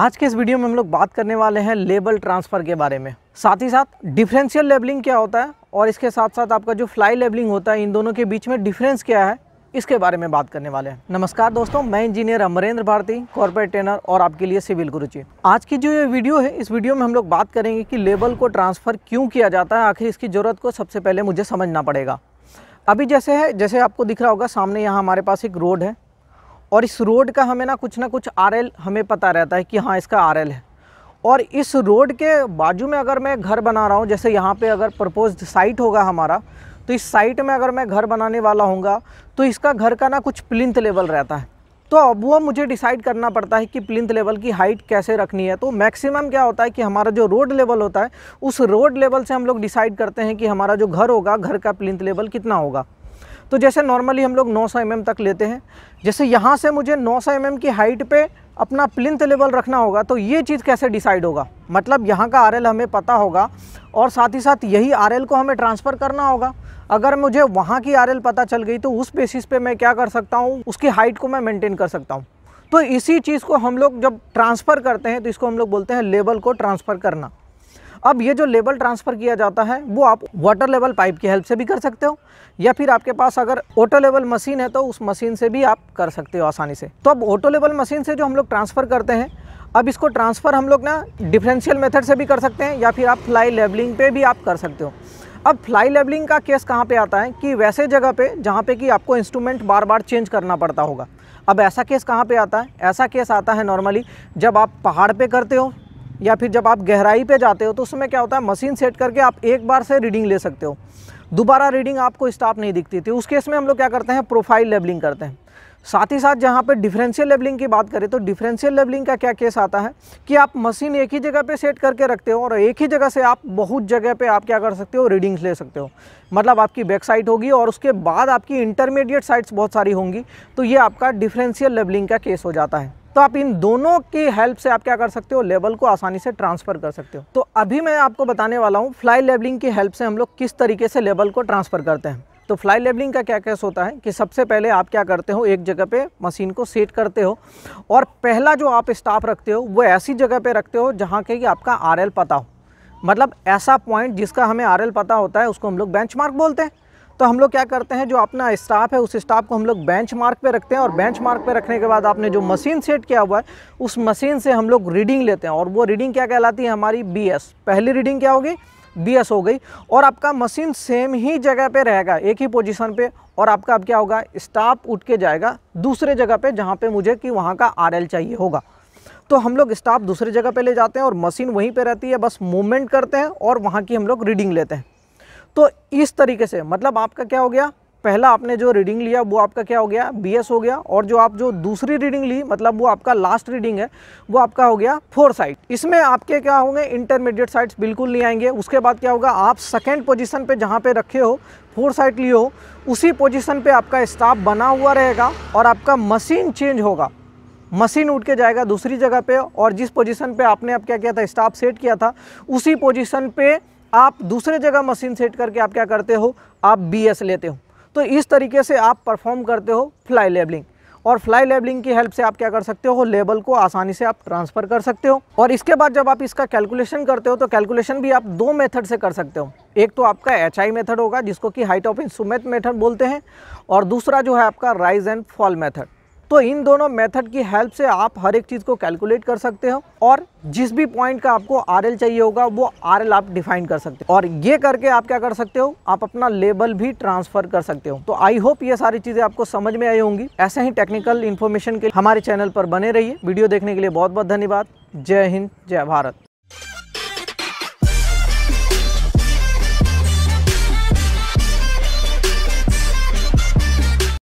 आज के इस वीडियो में हम लोग बात करने वाले हैं लेबल ट्रांसफ़र के बारे में साथ ही साथ डिफरेंशियल लेबलिंग क्या होता है और इसके साथ साथ आपका जो फ्लाई लेबलिंग होता है इन दोनों के बीच में डिफरेंस क्या है इसके बारे में बात करने वाले हैं नमस्कार दोस्तों मैं engineer Amarendra Bharti corporate trainer और आपके लिए सिविल गुरुचि आज की जो ये वीडियो है इस वीडियो में हम लोग बात करेंगे कि लेबल को ट्रांसफ़र क्यों किया जाता है आखिर इसकी ज़रूरत को सबसे पहले मुझे समझना पड़ेगा अभी जैसे है जैसे आपको दिख रहा होगा सामने यहाँ हमारे पास एक रोड है और इस रोड का हमें ना कुछ ना कुछ आर हमें पता रहता है कि हाँ इसका आर है और इस रोड के बाजू में अगर मैं घर बना रहा हूँ जैसे यहाँ पे अगर प्रपोज साइट होगा हमारा तो इस साइट में अगर मैं घर बनाने वाला हूँ तो इसका घर का ना कुछ प्लिंथ लेवल रहता है तो अब वो मुझे डिसाइड करना पड़ता है कि प्लिंथ लेवल की हाइट कैसे रखनी है तो मैक्सिमम क्या होता है कि हमारा जो रोड लेवल होता है उस रोड लेवल से हम लोग डिसाइड करते हैं कि हमारा जो घर होगा घर का प्लिंथ लेवल कितना होगा तो जैसे नॉर्मली हम लोग 900 सौ mm तक लेते हैं जैसे यहाँ से मुझे 900 सौ mm की हाइट पे अपना प्लिंथ लेवल रखना होगा तो ये चीज़ कैसे डिसाइड होगा मतलब यहाँ का आर हमें पता होगा और साथ ही साथ यही आर को हमें ट्रांसफ़र करना होगा अगर मुझे वहाँ की आर पता चल गई तो उस बेसिस पे मैं क्या कर सकता हूँ उसकी हाइट को मैं मेनटेन कर सकता हूँ तो इसी चीज़ को हम लोग जब ट्रांसफ़र करते हैं तो इसको हम लोग बोलते हैं लेवल को ट्रांसफ़र करना अब ये जो लेवल ट्रांसफ़र किया जाता है वो आप वाटर लेवल पाइप की हेल्प से भी कर सकते हो या फिर आपके पास अगर ऑटो लेवल मशीन है तो उस मशीन से भी आप कर सकते हो आसानी से तो अब ऑटो लेवल मशीन से जो हम लोग ट्रांसफ़र करते हैं अब इसको ट्रांसफ़र हम लोग ना डिफरेंशियल मेथड से भी कर सकते हैं या फिर आप फ्लाई लेवलिंग पे भी आप कर सकते हो अब फ्लाई लेवलिंग का केस कहाँ पे आता है कि वैसे जगह पे जहाँ पे कि आपको इंस्ट्रूमेंट बार बार चेंज करना पड़ता होगा अब ऐसा केस कहाँ पे आता है ऐसा केस आता है नॉर्मली जब आप पहाड़ पे करते हो या फिर जब आप गहराई पे जाते हो तो उसमें क्या होता है मशीन सेट करके आप एक बार से रीडिंग ले सकते हो दोबारा रीडिंग आपको स्टाफ नहीं दिखती थी उस केस में हम लोग क्या करते हैं प्रोफाइल लेबलिंग करते हैं साथ ही साथ जहाँ पर डिफरेंशियल लेबलिंग की बात करें तो डिफरेंशियल लेबलिंग का क्या केस आता है कि आप मशीन एक ही जगह पे सेट करके रखते हो और एक ही जगह से आप बहुत जगह पे आप क्या कर सकते हो रीडिंग्स ले सकते हो मतलब आपकी बैक साइड होगी और उसके बाद आपकी इंटरमीडिएट साइड्स बहुत सारी होंगी तो ये आपका डिफरेंशियल लेबलिंग का केस हो जाता है तो आप इन दोनों की हेल्प से आप क्या कर सकते हो लेबल को आसानी से ट्रांसफ़र कर सकते हो तो अभी मैं आपको बताने वाला हूँ फ्लाई लेबलिंग की हेल्प से हम लोग किस तरीके से लेबल को ट्रांसफ़र करते हैं तो फ्लाई लेबलिंग का क्या कैसे होता है कि सबसे पहले आप क्या करते हो एक जगह पे मशीन को सेट करते हो और पहला जो आप स्टाफ रखते हो वो ऐसी जगह पे रखते हो जहाँ के कि आपका आर पता हो मतलब ऐसा पॉइंट जिसका हमें आर पता होता है उसको हम लोग बेंचमार्क बोलते हैं तो हम लोग क्या करते हैं जो अपना स्टाफ है उस स्टाफ को हम लोग बेंच मार्क पर रखते हैं और बेंच मार्क पर रखने के बाद आपने जो मशीन सेट किया हुआ है उस मशीन से हम लोग रीडिंग लेते हैं और वो रीडिंग क्या कहलाती है हमारी बी पहली रीडिंग क्या होगी बी हो गई और आपका मशीन सेम ही जगह पे रहेगा एक ही पोजीशन पे और आपका अब क्या होगा स्टाफ उठ के जाएगा दूसरे जगह पे जहाँ पे मुझे कि वहाँ का आर चाहिए होगा तो हम लोग स्टाफ दूसरे जगह पे ले जाते हैं और मशीन वहीं पे रहती है बस मूवमेंट करते हैं और वहाँ की हम लोग रीडिंग लेते हैं तो इस तरीके से मतलब आपका क्या हो गया पहला आपने जो रीडिंग लिया वो आपका क्या हो गया बी हो गया और जो आप जो दूसरी रीडिंग ली मतलब वो आपका लास्ट रीडिंग है वो आपका हो गया फोर साइड इसमें आपके क्या होंगे इंटरमीडिएट साइड्स बिल्कुल नहीं आएंगे उसके बाद क्या होगा आप सेकेंड पोजिशन पर जहाँ पे रखे हो फोर साइड लिए हो उसी पोजिशन पर आपका स्टाफ बना हुआ रहेगा और आपका मशीन चेंज होगा मशीन उठ के जाएगा दूसरी जगह पे और जिस पोजीशन पे आपने अब आप क्या किया था स्टाफ सेट किया था उसी पोजीशन पे आप दूसरे जगह मशीन सेट करके आप क्या करते हो आप बी लेते हो तो इस तरीके से आप परफॉर्म करते हो फ्लाई लेबलिंग और फ्लाई लेबलिंग की हेल्प से आप क्या कर सकते हो लेबल को आसानी से आप ट्रांसफ़र कर सकते हो और इसके बाद जब आप इसका कैलकुलेशन करते हो तो कैलकुलेशन भी आप दो मेथड से कर सकते हो एक तो आपका एच आई मेथड होगा जिसको कि हाइट ऑफ इंस्ट्रूमेंट मेथड बोलते हैं और दूसरा जो है आपका राइज एंड फॉल मेथड तो इन दोनों मेथड की हेल्प से आप हर एक चीज़ को कैलकुलेट कर सकते हो और जिस भी पॉइंट का आपको आर चाहिए होगा वो आर आप डिफाइन कर सकते हो और ये करके आप क्या कर सकते हो आप अपना लेबल भी ट्रांसफर कर सकते हो तो आई होप ये सारी चीज़ें आपको समझ में आई होंगी ऐसे ही टेक्निकल इन्फॉर्मेशन के लिए हमारे चैनल पर बने रहिए वीडियो देखने के लिए बहुत बहुत धन्यवाद जय हिंद जय भारत